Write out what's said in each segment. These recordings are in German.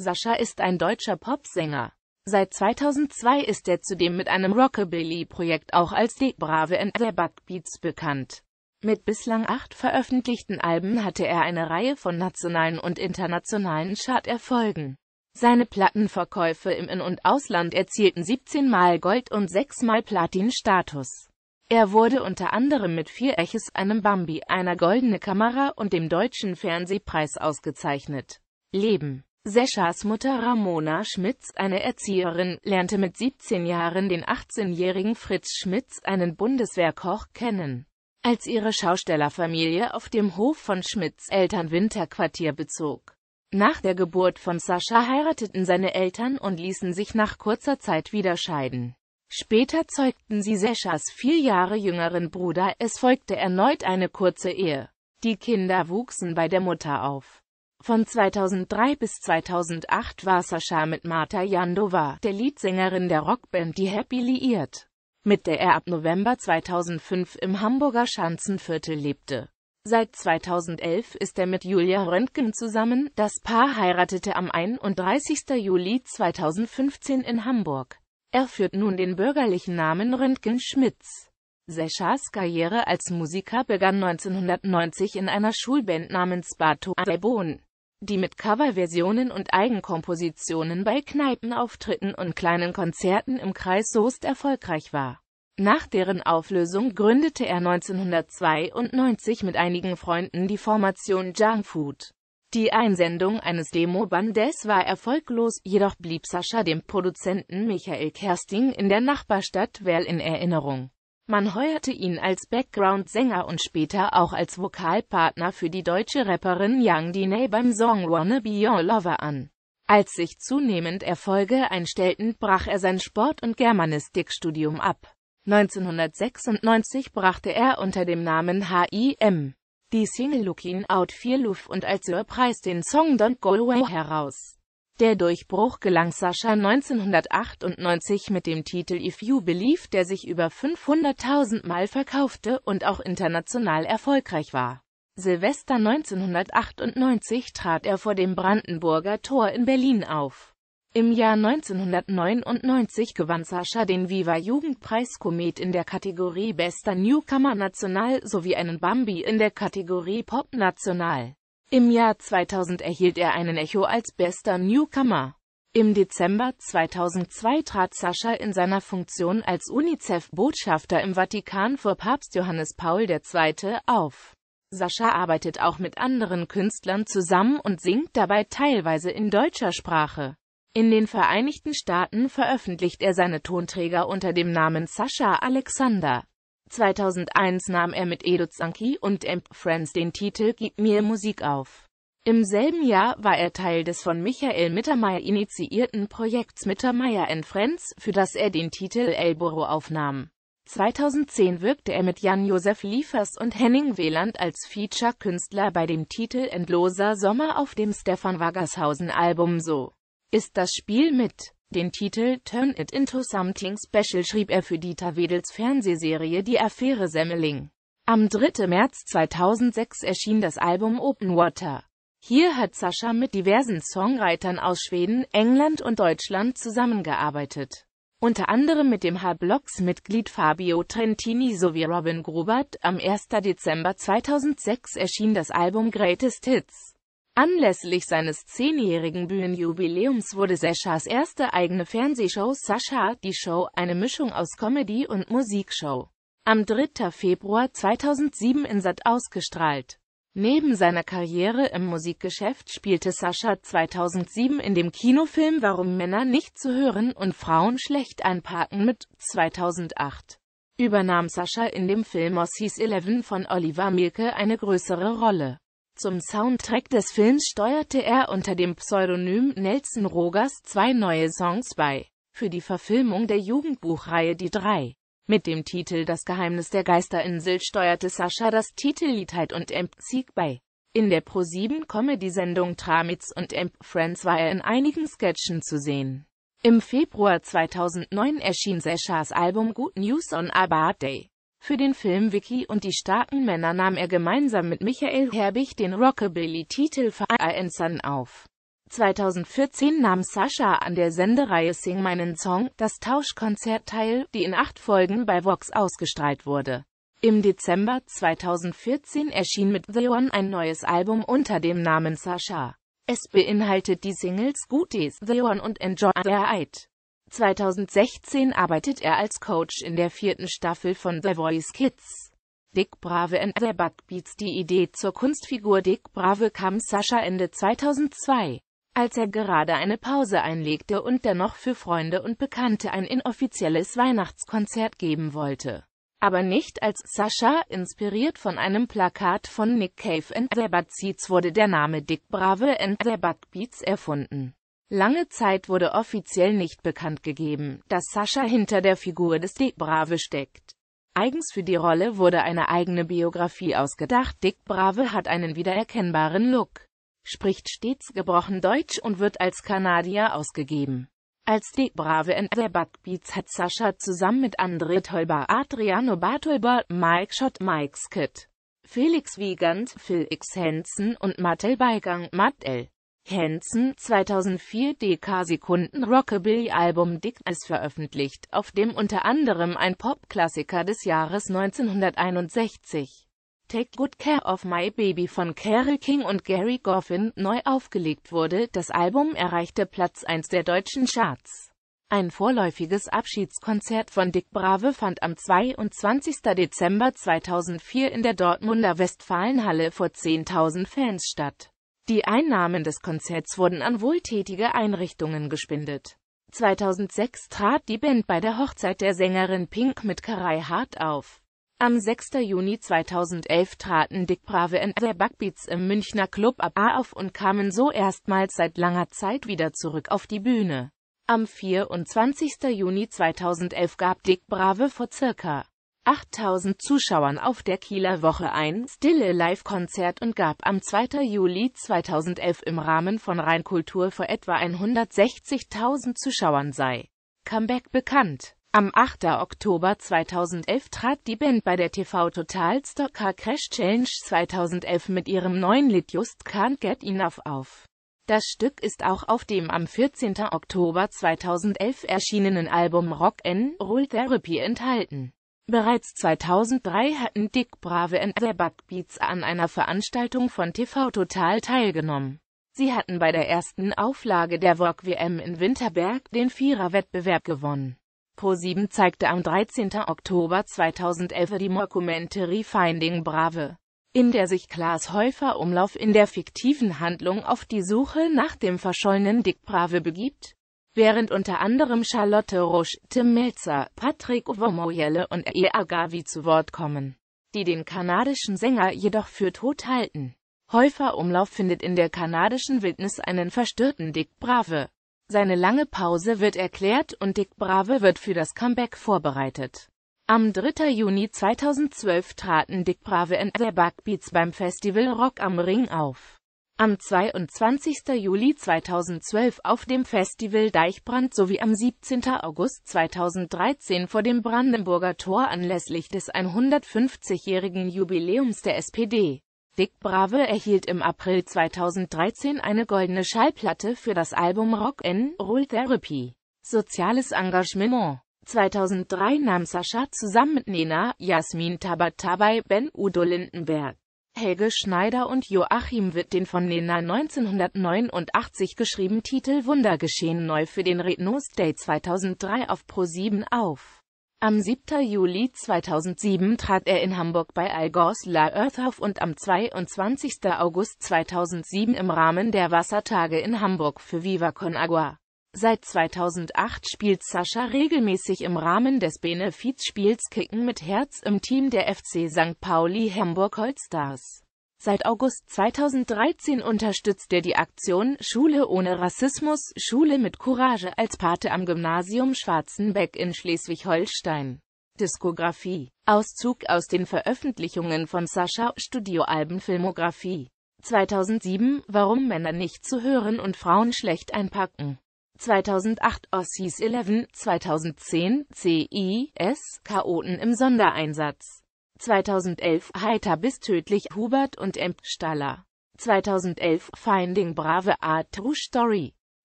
Sascha ist ein deutscher Popsänger. Seit 2002 ist er zudem mit einem Rockabilly-Projekt auch als The Brave and the Buckbeats bekannt. Mit bislang acht veröffentlichten Alben hatte er eine Reihe von nationalen und internationalen Charterfolgen. Seine Plattenverkäufe im In- und Ausland erzielten 17 Mal Gold- und 6 Mal Platin-Status. Er wurde unter anderem mit vier Eches, einem Bambi, einer Goldene Kamera und dem Deutschen Fernsehpreis ausgezeichnet. Leben Seschas Mutter Ramona Schmitz, eine Erzieherin, lernte mit 17 Jahren den 18-jährigen Fritz Schmitz, einen Bundeswehrkoch, kennen. Als ihre Schaustellerfamilie auf dem Hof von Schmitz Eltern Winterquartier bezog. Nach der Geburt von Sascha heirateten seine Eltern und ließen sich nach kurzer Zeit wieder scheiden. Später zeugten sie Seschas vier Jahre jüngeren Bruder, es folgte erneut eine kurze Ehe. Die Kinder wuchsen bei der Mutter auf. Von 2003 bis 2008 war Sascha mit Marta Jandova, der Leadsängerin der Rockband Die Happy, liiert, mit der er ab November 2005 im Hamburger Schanzenviertel lebte. Seit 2011 ist er mit Julia Röntgen zusammen. Das Paar heiratete am 31. Juli 2015 in Hamburg. Er führt nun den bürgerlichen Namen Röntgen-Schmitz. Seschas Karriere als Musiker begann 1990 in einer Schulband namens Bato Albon die mit Coverversionen und Eigenkompositionen bei Kneipenauftritten und kleinen Konzerten im Kreis Soest erfolgreich war. Nach deren Auflösung gründete er 1992 mit einigen Freunden die Formation Food. Die Einsendung eines Demobandes war erfolglos, jedoch blieb Sascha dem Produzenten Michael Kersting in der Nachbarstadt Werl in Erinnerung man heuerte ihn als Background-Sänger und später auch als Vokalpartner für die deutsche Rapperin Young Dine beim Song Wanna Be Your Lover an. Als sich zunehmend Erfolge einstellten, brach er sein Sport- und Germanistikstudium ab. 1996 brachte er unter dem Namen H.I.M. die Single Looking Out for Love und als Surprise den Song Don't Go Away heraus. Der Durchbruch gelang Sascha 1998 mit dem Titel If You Believe, der sich über 500.000 Mal verkaufte und auch international erfolgreich war. Silvester 1998 trat er vor dem Brandenburger Tor in Berlin auf. Im Jahr 1999 gewann Sascha den Viva Jugendpreis Komet in der Kategorie Bester Newcomer National sowie einen Bambi in der Kategorie Pop National. Im Jahr 2000 erhielt er einen Echo als bester Newcomer. Im Dezember 2002 trat Sascha in seiner Funktion als UNICEF-Botschafter im Vatikan vor Papst Johannes Paul II. auf. Sascha arbeitet auch mit anderen Künstlern zusammen und singt dabei teilweise in deutscher Sprache. In den Vereinigten Staaten veröffentlicht er seine Tonträger unter dem Namen Sascha Alexander. 2001 nahm er mit Edo Zanki und Amp Friends den Titel Gib mir Musik auf. Im selben Jahr war er Teil des von Michael Mittermeier initiierten Projekts Mittermeier Friends, für das er den Titel Elboro aufnahm. 2010 wirkte er mit Jan-Josef Liefers und Henning Weland als Feature-Künstler bei dem Titel Endloser Sommer auf dem Stefan Waggershausen-Album So ist das Spiel mit. Den Titel Turn It Into Something Special schrieb er für Dieter Wedels Fernsehserie Die Affäre Semmeling. Am 3. März 2006 erschien das Album Open Water. Hier hat Sascha mit diversen Songwritern aus Schweden, England und Deutschland zusammengearbeitet. Unter anderem mit dem H-Blocks-Mitglied Fabio Trentini sowie Robin Grubert. Am 1. Dezember 2006 erschien das Album Greatest Hits. Anlässlich seines zehnjährigen Bühnenjubiläums wurde Sashas erste eigene Fernsehshow Sascha, die Show, eine Mischung aus Comedy und Musikshow, am 3. Februar 2007 in Sat ausgestrahlt. Neben seiner Karriere im Musikgeschäft spielte Sascha 2007 in dem Kinofilm Warum Männer nicht zu hören und Frauen schlecht einparken mit 2008. Übernahm Sascha in dem Film Ossis Eleven von Oliver Mielke eine größere Rolle. Zum Soundtrack des Films steuerte er unter dem Pseudonym Nelson Rogers zwei neue Songs bei. Für die Verfilmung der Jugendbuchreihe Die Drei mit dem Titel Das Geheimnis der Geisterinsel steuerte Sascha das Titellied Heid und Emp Sieg bei. In der ProSieben-Comedy-Sendung Tramitz und Emp Friends war er in einigen Sketchen zu sehen. Im Februar 2009 erschien Saschas Album Good News on a Bad Day. Für den Film Vicky und die starken Männer nahm er gemeinsam mit Michael Herbig den Rockabilly-Titel für Fire Sun auf. 2014 nahm Sascha an der Sendereihe Sing meinen Song, das Tauschkonzert teil, die in acht Folgen bei Vox ausgestrahlt wurde. Im Dezember 2014 erschien mit The One ein neues Album unter dem Namen Sascha. Es beinhaltet die Singles Goodies, The One und Enjoy the Eid. 2016 arbeitet er als Coach in der vierten Staffel von The Voice Kids. Dick Brave and the Buckbeats Die Idee zur Kunstfigur Dick Brave kam Sascha Ende 2002, als er gerade eine Pause einlegte und dennoch für Freunde und Bekannte ein inoffizielles Weihnachtskonzert geben wollte. Aber nicht als Sascha, inspiriert von einem Plakat von Nick Cave and the Bad Seeds wurde der Name Dick Brave and the Buckbeats erfunden. Lange Zeit wurde offiziell nicht bekannt gegeben, dass Sascha hinter der Figur des Dick Brave steckt. Eigens für die Rolle wurde eine eigene Biografie ausgedacht. Dick Brave hat einen wiedererkennbaren Look, spricht stets gebrochen Deutsch und wird als Kanadier ausgegeben. Als Dick Brave in The Beats hat Sascha zusammen mit André Tolba, Adriano Bartolba, Mike Schott, Mike Skitt, Felix Wiegand, Phil X. Hansen und Mattel Beigang, Mattel Hansen 2004 DK Sekunden Rockabilly-Album Dick is veröffentlicht, auf dem unter anderem ein Popklassiker des Jahres 1961 Take Good Care of My Baby von Carol King und Gary Goffin neu aufgelegt wurde. Das Album erreichte Platz 1 der deutschen Charts. Ein vorläufiges Abschiedskonzert von Dick Brave fand am 22. Dezember 2004 in der Dortmunder Westfalenhalle vor 10.000 Fans statt. Die Einnahmen des Konzerts wurden an wohltätige Einrichtungen gespendet. 2006 trat die Band bei der Hochzeit der Sängerin Pink mit Karai Hart auf. Am 6. Juni 2011 traten Dick Brave and the Buckbeats im Münchner Club A auf und kamen so erstmals seit langer Zeit wieder zurück auf die Bühne. Am 24. Juni 2011 gab Dick Brave vor circa 8000 Zuschauern auf der Kieler Woche ein Stille Live-Konzert und gab am 2. Juli 2011 im Rahmen von Rheinkultur vor etwa 160.000 Zuschauern sei Comeback bekannt. Am 8. Oktober 2011 trat die Band bei der TV Total Stocker Crash Challenge 2011 mit ihrem neuen Lied Just Can't Get Enough auf. Das Stück ist auch auf dem am 14. Oktober 2011 erschienenen Album Rock N' Roll Therapy enthalten. Bereits 2003 hatten Dick Brave und The Buckbeats an einer Veranstaltung von TV Total teilgenommen. Sie hatten bei der ersten Auflage der Vogue WM in Winterberg den Viererwettbewerb gewonnen. ProSieben zeigte am 13. Oktober 2011 die Mockumentary Finding Brave, in der sich Klaas Häufer Umlauf in der fiktiven Handlung auf die Suche nach dem verschollenen Dick Brave begibt während unter anderem Charlotte Roche, Tim Melzer, Patrick Ovomoyele und E. Agavi zu Wort kommen, die den kanadischen Sänger jedoch für tot halten. Häufer Umlauf findet in der kanadischen Wildnis einen verstörten Dick Brave. Seine lange Pause wird erklärt und Dick Brave wird für das Comeback vorbereitet. Am 3. Juni 2012 traten Dick Brave und The Bugbeats beim Festival Rock am Ring auf am 22. Juli 2012 auf dem Festival Deichbrand sowie am 17. August 2013 vor dem Brandenburger Tor anlässlich des 150-jährigen Jubiläums der SPD. Dick Brave erhielt im April 2013 eine goldene Schallplatte für das Album Rock n Roll Therapy. Soziales Engagement 2003 nahm Sascha zusammen mit Nena, Jasmin Tabatabai, Ben Udo Lindenberg Helge Schneider und Joachim Witt den von Nena 1989 geschriebenen Titel Wundergeschehen neu für den Retnos Day 2003 auf Pro7 auf. Am 7. Juli 2007 trat er in Hamburg bei Algors La Earth auf und am 22. August 2007 im Rahmen der Wassertage in Hamburg für Viva Con Agua Seit 2008 spielt Sascha regelmäßig im Rahmen des Benefizspiels Kicken mit Herz im Team der FC St. Pauli Hamburg Holstars. Seit August 2013 unterstützt er die Aktion Schule ohne Rassismus, Schule mit Courage als Pate am Gymnasium Schwarzenbeck in Schleswig-Holstein. Diskografie. Auszug aus den Veröffentlichungen von Sascha, Studioalben Filmografie. 2007, Warum Männer nicht zu hören und Frauen schlecht einpacken. 2008 Aussies 11, 2010 CIS, Chaoten im Sondereinsatz. 2011 Heiter bis tödlich Hubert und Emp Staller. 2011 Finding Brave A True Story.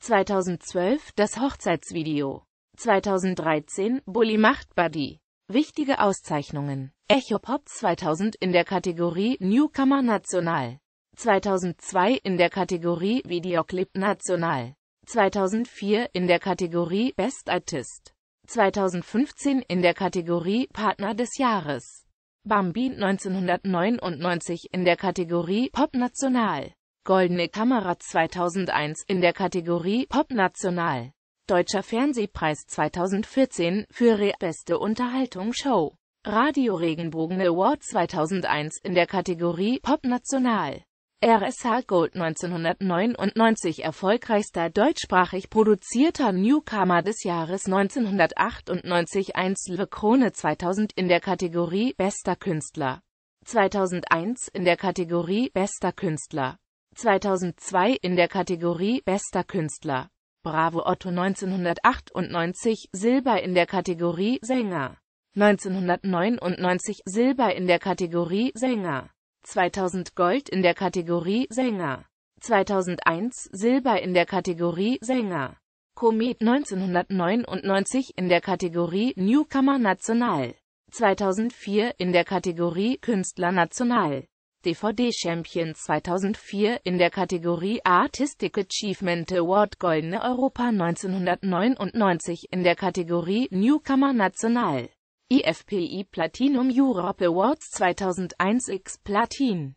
2012 Das Hochzeitsvideo. 2013 Bully macht Buddy. Wichtige Auszeichnungen. Echo Pop 2000 in der Kategorie Newcomer National. 2002 in der Kategorie Videoclip National. 2004 in der Kategorie Best Artist, 2015 in der Kategorie Partner des Jahres, Bambi 1999 in der Kategorie Pop National, Goldene Kamera 2001 in der Kategorie Pop National, Deutscher Fernsehpreis 2014 für Re Beste Unterhaltung Show. Radio Regenbogen Award 2001 in der Kategorie Pop National. RSH Gold 1999 erfolgreichster deutschsprachig produzierter Newcomer des Jahres 1998 Einzelne Krone 2000 in der Kategorie Bester Künstler 2001 in der Kategorie Bester Künstler 2002 in der Kategorie Bester Künstler Bravo Otto 1998 Silber in der Kategorie Sänger 1999 Silber in der Kategorie Sänger 2000 Gold in der Kategorie Sänger, 2001 Silber in der Kategorie Sänger, Komet 1999 in der Kategorie Newcomer National, 2004 in der Kategorie Künstler National, DVD Champion 2004 in der Kategorie Artistic Achievement Award Goldene Europa 1999 in der Kategorie Newcomer National. IFPI Platinum Europe Awards 2001 X Platin